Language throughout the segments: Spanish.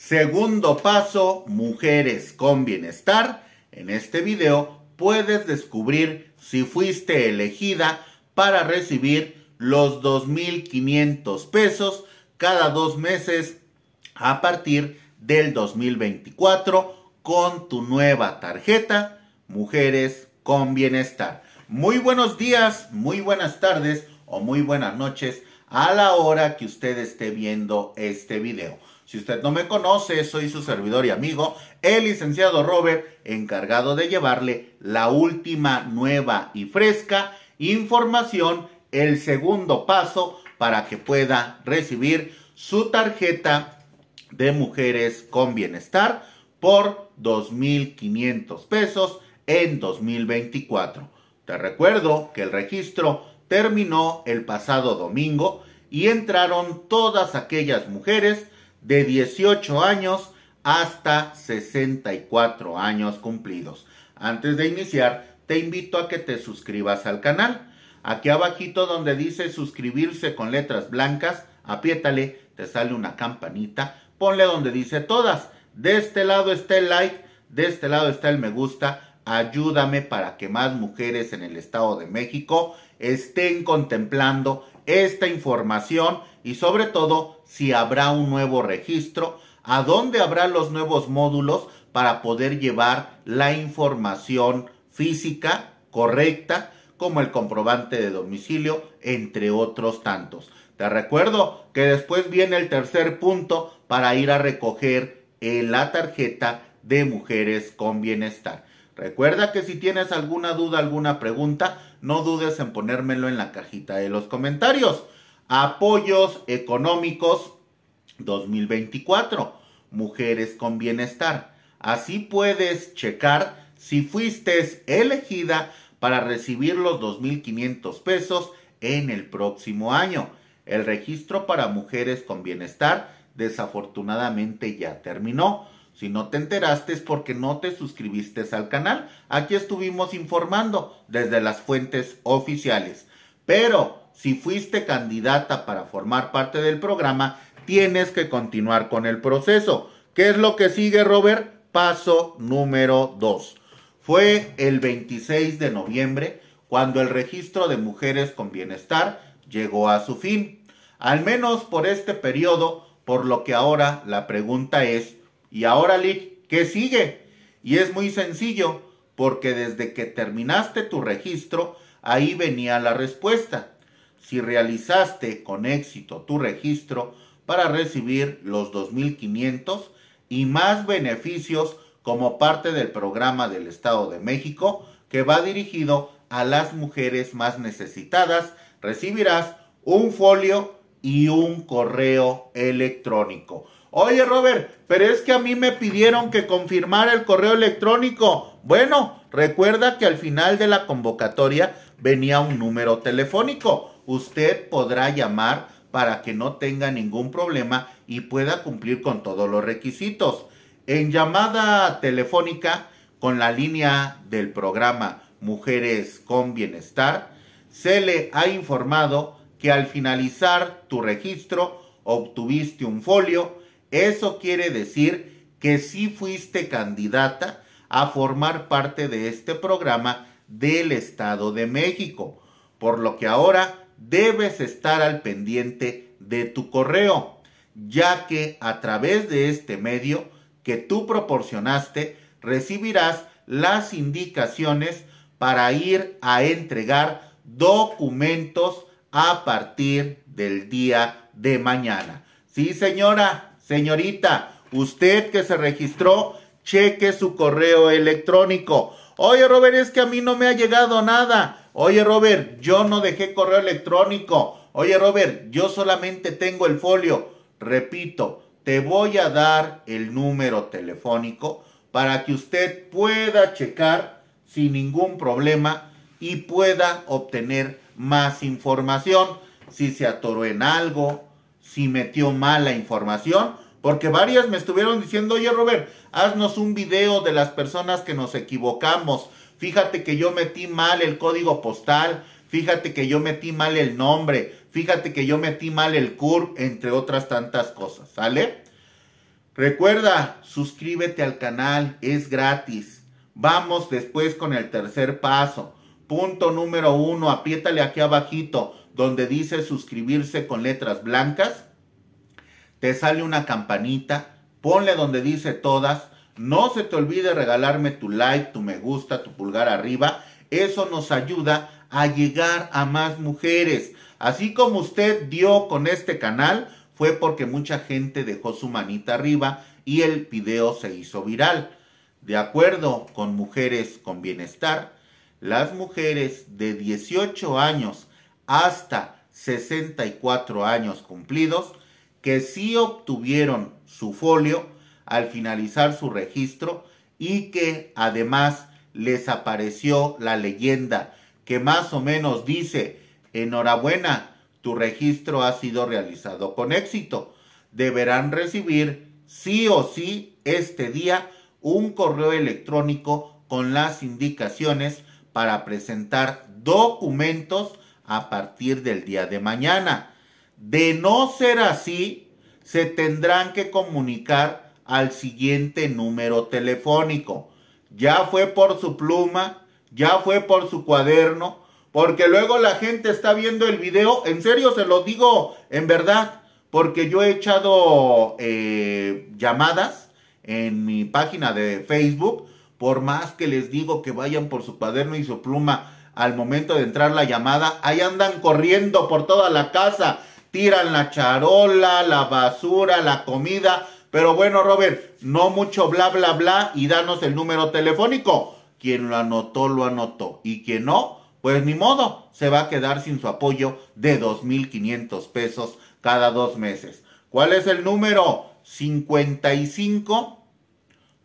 Segundo paso, mujeres con bienestar. En este video puedes descubrir si fuiste elegida para recibir los 2.500 pesos cada dos meses a partir del 2024 con tu nueva tarjeta Mujeres con Bienestar. Muy buenos días, muy buenas tardes o muy buenas noches a la hora que usted esté viendo este video. Si usted no me conoce, soy su servidor y amigo, el licenciado Robert, encargado de llevarle la última, nueva y fresca información, el segundo paso para que pueda recibir su tarjeta de mujeres con bienestar por 2.500 pesos en 2024. Te recuerdo que el registro terminó el pasado domingo y entraron todas aquellas mujeres de 18 años hasta 64 años cumplidos. Antes de iniciar, te invito a que te suscribas al canal. Aquí abajito donde dice suscribirse con letras blancas, apiétale, te sale una campanita, ponle donde dice todas. De este lado está el like, de este lado está el me gusta. Ayúdame para que más mujeres en el Estado de México estén contemplando esta información y sobre todo si habrá un nuevo registro, a dónde habrá los nuevos módulos para poder llevar la información física correcta como el comprobante de domicilio, entre otros tantos. Te recuerdo que después viene el tercer punto para ir a recoger eh, la tarjeta de mujeres con bienestar. Recuerda que si tienes alguna duda, alguna pregunta, no dudes en ponérmelo en la cajita de los comentarios. Apoyos económicos 2024. Mujeres con bienestar. Así puedes checar si fuiste elegida para recibir los 2.500 pesos en el próximo año. El registro para mujeres con bienestar desafortunadamente ya terminó. Si no te enteraste es porque no te suscribiste al canal. Aquí estuvimos informando desde las fuentes oficiales. Pero si fuiste candidata para formar parte del programa, tienes que continuar con el proceso. ¿Qué es lo que sigue, Robert? Paso número 2. Fue el 26 de noviembre cuando el registro de mujeres con bienestar llegó a su fin. Al menos por este periodo, por lo que ahora la pregunta es, ¿y ahora, Lick, qué sigue? Y es muy sencillo, porque desde que terminaste tu registro, ahí venía la respuesta si realizaste con éxito tu registro para recibir los 2.500 y más beneficios como parte del programa del Estado de México que va dirigido a las mujeres más necesitadas, recibirás un folio y un correo electrónico. Oye Robert, pero es que a mí me pidieron que confirmara el correo electrónico. Bueno, recuerda que al final de la convocatoria venía un número telefónico usted podrá llamar para que no tenga ningún problema y pueda cumplir con todos los requisitos. En llamada telefónica con la línea del programa Mujeres con Bienestar, se le ha informado que al finalizar tu registro obtuviste un folio. Eso quiere decir que sí fuiste candidata a formar parte de este programa del Estado de México, por lo que ahora debes estar al pendiente de tu correo, ya que a través de este medio que tú proporcionaste recibirás las indicaciones para ir a entregar documentos a partir del día de mañana. Sí, señora, señorita, usted que se registró, cheque su correo electrónico. Oye, Robert, es que a mí no me ha llegado nada. Oye, Robert, yo no dejé correo electrónico. Oye, Robert, yo solamente tengo el folio. Repito, te voy a dar el número telefónico para que usted pueda checar sin ningún problema y pueda obtener más información si se atoró en algo, si metió mala información, porque varias me estuvieron diciendo, oye Robert, haznos un video de las personas que nos equivocamos fíjate que yo metí mal el código postal, fíjate que yo metí mal el nombre, fíjate que yo metí mal el CURB, entre otras tantas cosas, ¿sale? Recuerda, suscríbete al canal, es gratis. Vamos después con el tercer paso. Punto número uno, apriétale aquí abajito donde dice suscribirse con letras blancas. Te sale una campanita, ponle donde dice todas, no se te olvide regalarme tu like, tu me gusta, tu pulgar arriba. Eso nos ayuda a llegar a más mujeres. Así como usted dio con este canal, fue porque mucha gente dejó su manita arriba y el video se hizo viral. De acuerdo con Mujeres con Bienestar, las mujeres de 18 años hasta 64 años cumplidos que sí obtuvieron su folio, al finalizar su registro y que además les apareció la leyenda que más o menos dice, enhorabuena, tu registro ha sido realizado con éxito. Deberán recibir sí o sí este día un correo electrónico con las indicaciones para presentar documentos a partir del día de mañana. De no ser así, se tendrán que comunicar al siguiente número telefónico. Ya fue por su pluma, ya fue por su cuaderno, porque luego la gente está viendo el video. En serio, se lo digo en verdad, porque yo he echado eh, llamadas en mi página de Facebook, por más que les digo que vayan por su cuaderno y su pluma al momento de entrar la llamada, ahí andan corriendo por toda la casa, tiran la charola, la basura, la comida, pero bueno, Robert, no mucho bla, bla, bla y danos el número telefónico. Quien lo anotó, lo anotó. Y quien no, pues ni modo, se va a quedar sin su apoyo de 2.500 pesos cada dos meses. ¿Cuál es el número? 55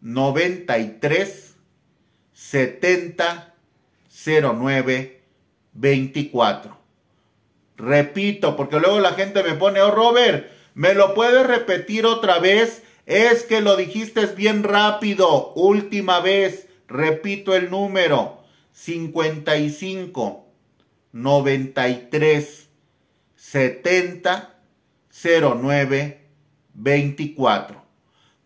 93 70 09 24. Repito, porque luego la gente me pone, oh Robert, ¿Me lo puedes repetir otra vez? Es que lo dijiste bien rápido. Última vez. Repito el número. 55 93 70 09 24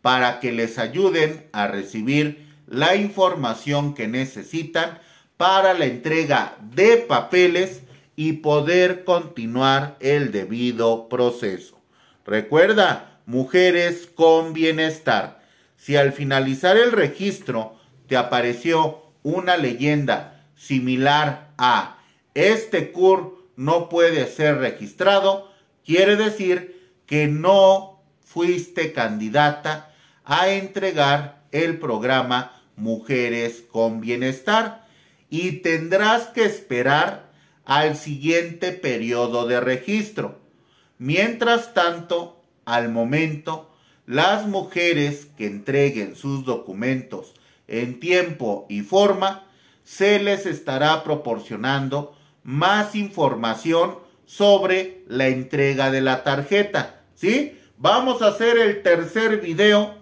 para que les ayuden a recibir la información que necesitan para la entrega de papeles y poder continuar el debido proceso. Recuerda, mujeres con bienestar. Si al finalizar el registro te apareció una leyenda similar a este CUR no puede ser registrado, quiere decir que no fuiste candidata a entregar el programa Mujeres con Bienestar y tendrás que esperar al siguiente periodo de registro. Mientras tanto, al momento, las mujeres que entreguen sus documentos en tiempo y forma, se les estará proporcionando más información sobre la entrega de la tarjeta, ¿sí? Vamos a hacer el tercer video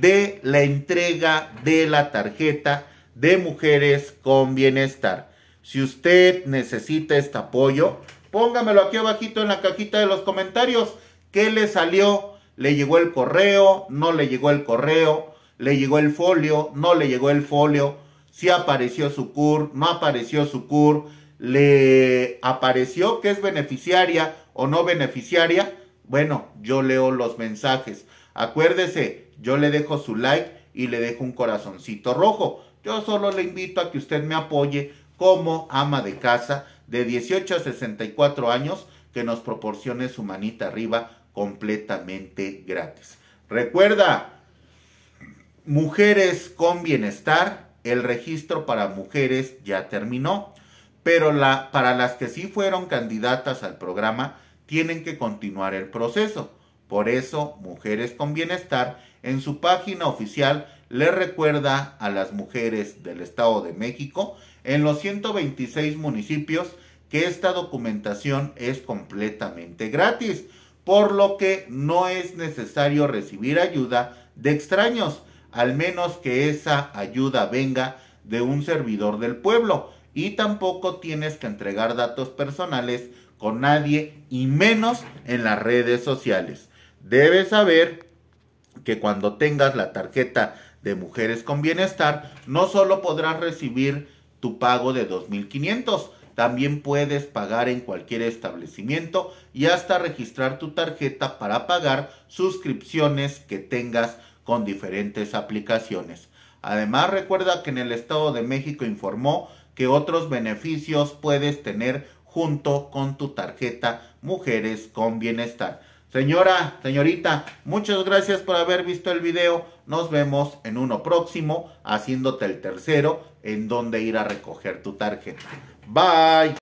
de la entrega de la tarjeta de mujeres con bienestar. Si usted necesita este apoyo, Póngamelo aquí abajito en la cajita de los comentarios. ¿Qué le salió? ¿Le llegó el correo? ¿No le llegó el correo? ¿Le llegó el folio? ¿No le llegó el folio? ¿Si ¿Sí apareció su CUR? ¿No apareció su CUR? ¿Le apareció que es beneficiaria o no beneficiaria? Bueno, yo leo los mensajes. Acuérdese, yo le dejo su like y le dejo un corazoncito rojo. Yo solo le invito a que usted me apoye como ama de casa de 18 a 64 años que nos proporcione su manita arriba completamente gratis. Recuerda, mujeres con bienestar, el registro para mujeres ya terminó, pero la, para las que sí fueron candidatas al programa, tienen que continuar el proceso. Por eso, Mujeres con Bienestar en su página oficial le recuerda a las mujeres del Estado de México en los 126 municipios que esta documentación es completamente gratis, por lo que no es necesario recibir ayuda de extraños, al menos que esa ayuda venga de un servidor del pueblo y tampoco tienes que entregar datos personales con nadie y menos en las redes sociales. Debes saber que cuando tengas la tarjeta de Mujeres con Bienestar, no solo podrás recibir tu pago de 2.500. También puedes pagar en cualquier establecimiento y hasta registrar tu tarjeta para pagar suscripciones que tengas con diferentes aplicaciones. Además, recuerda que en el Estado de México informó que otros beneficios puedes tener junto con tu tarjeta Mujeres con Bienestar. Señora, señorita, muchas gracias por haber visto el video. Nos vemos en uno próximo, haciéndote el tercero, en donde ir a recoger tu tarjeta. Bye.